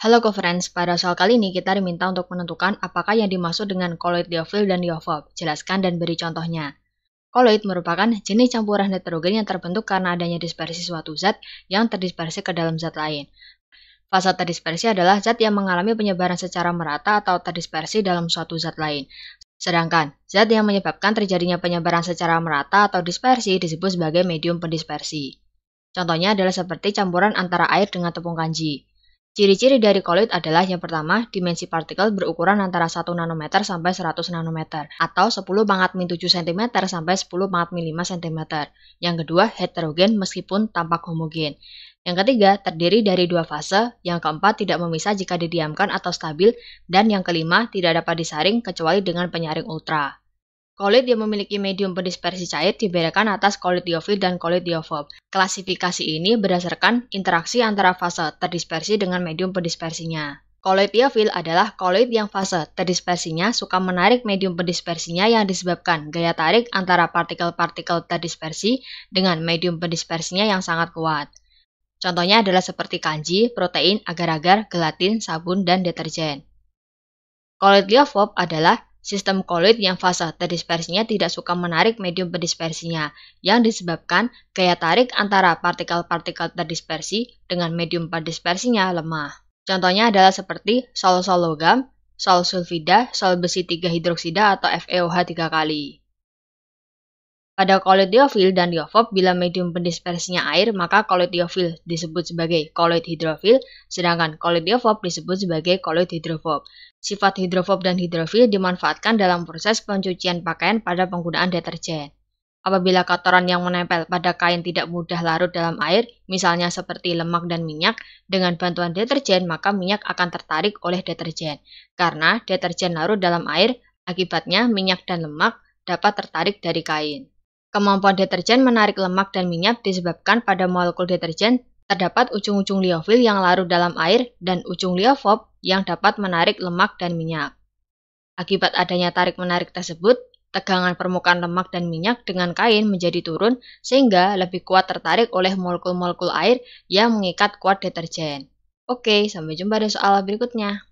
Halo conference, pada soal kali ini kita diminta untuk menentukan apakah yang dimaksud dengan koloid diofil dan diofob. Jelaskan dan beri contohnya. Koloid merupakan jenis campuran heterogen yang terbentuk karena adanya dispersi suatu zat yang terdispersi ke dalam zat lain. Fase terdispersi adalah zat yang mengalami penyebaran secara merata atau terdispersi dalam suatu zat lain. Sedangkan, zat yang menyebabkan terjadinya penyebaran secara merata atau dispersi disebut sebagai medium pendispersi. Contohnya adalah seperti campuran antara air dengan tepung kanji. Ciri-ciri dari koloid adalah yang pertama, dimensi partikel berukuran antara 1 nanometer sampai 100 nanometer atau 10 pangkat min 7 cm sampai 10 pangkat min 5 cm. Yang kedua, heterogen meskipun tampak homogen. Yang ketiga, terdiri dari dua fase. Yang keempat, tidak memisah jika didiamkan atau stabil. Dan yang kelima, tidak dapat disaring kecuali dengan penyaring ultra. Kolit yang memiliki medium pendispersi cair dibedakan atas kolit diofil dan kolit diofob. Klasifikasi ini berdasarkan interaksi antara fase terdispersi dengan medium pendispersinya. Kolit diofil adalah kolit yang fase terdispersinya suka menarik medium pendispersinya yang disebabkan gaya tarik antara partikel-partikel terdispersi dengan medium pendispersinya yang sangat kuat. Contohnya adalah seperti kanji, protein, agar-agar, gelatin, sabun, dan deterjen. Kolit liofob adalah Sistem koloid yang fase terdispersinya tidak suka menarik medium berdispersinya, yang disebabkan gaya tarik antara partikel-partikel terdispersi dengan medium berdispersinya lemah. Contohnya adalah seperti sol-sol logam, sol sulfida, sol besi 3 hidroksida atau FeOH 3 kali. Pada koloidofil dan diofop, bila medium pendispersinya air, maka koloidofil disebut sebagai koloid hidrofil, sedangkan koloidiofop disebut sebagai koloid hidrofob. Sifat hidrofob dan hidrofil dimanfaatkan dalam proses pencucian pakaian pada penggunaan deterjen. Apabila kotoran yang menempel pada kain tidak mudah larut dalam air, misalnya seperti lemak dan minyak, dengan bantuan deterjen maka minyak akan tertarik oleh deterjen. Karena deterjen larut dalam air, akibatnya minyak dan lemak dapat tertarik dari kain. Kemampuan deterjen menarik lemak dan minyak disebabkan pada molekul deterjen terdapat ujung-ujung liofil yang larut dalam air dan ujung liofob yang dapat menarik lemak dan minyak. Akibat adanya tarik-menarik tersebut, tegangan permukaan lemak dan minyak dengan kain menjadi turun sehingga lebih kuat tertarik oleh molekul-molekul air yang mengikat kuat deterjen. Oke, sampai jumpa di soal berikutnya.